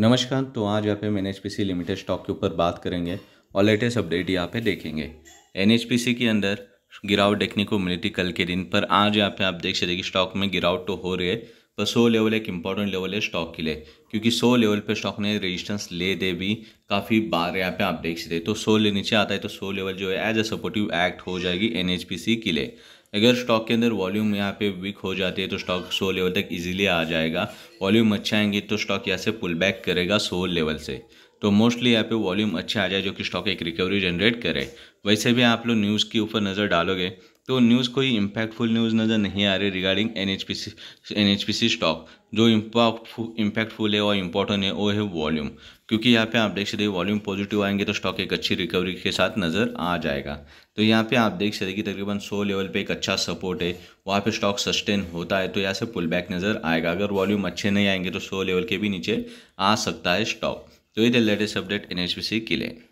नमस्कार तो आज यहाँ पे N H P C limited stock के ऊपर बात करेंगे और लेटेस्ट अपडेट यहाँ पे देखेंगे एन एच पी सी के अंदर गिरावट देखने को मिली थी कल के दिन पर आज यहाँ पे आप देख सकते कि स्टॉक में गिरावट तो हो रही है पर सो लेवल एक इंपॉर्टेंट लेवल है स्टॉक के लिए क्योंकि सो लेवल पे स्टॉक ने रेजिस्टेंस ले दे भी काफ़ी बार यहाँ पे आप देख सकते तो सो ले नीचे आता है तो सो लेवल जो है एज अ सपोर्टिव एक्ट हो जाएगी एन के लिए अगर स्टॉक के अंदर वॉल्यूम यहाँ पे वीक हो जाती है तो स्टॉक सो लेवल तक इजीली आ जाएगा वॉल्यूम अच्छा आएंगे तो स्टॉक यहाँ से पुल बैक करेगा सो लेवल से तो मोस्टली यहाँ पे वॉल्यूम अच्छा आ जाए जो कि स्टॉक एक रिकवरी जनरेट करे वैसे भी आप लोग न्यूज़ के ऊपर नज़र डालोगे तो न्यूज़ कोई इम्पैक्टफुल न्यूज़ नज़र नहीं आ रही regarding N H P C N H P C stock जो इम्पैक्टफुल है और इम्पोर्टेंट है वो है वॉल्यूम क्योंकि यहाँ पे आप देख सकते वॉल्यूम पॉजिटिव आएंगे तो स्टॉक एक अच्छी रिकवरी के साथ नज़र आ जाएगा तो यहाँ पे आप देख सकते कि तकरीबन सौ लेवल पे एक अच्छा सपोर्ट है वहाँ पे स्टॉक सस्टेन होता है तो यहाँ से पुल बैक नज़र आएगा अगर वॉल्यूम अच्छे नहीं आएंगे तो सौ लेवल के भी नीचे आ सकता है स्टॉक तो ये थे लेटेस्ट अपडेट एन के लिए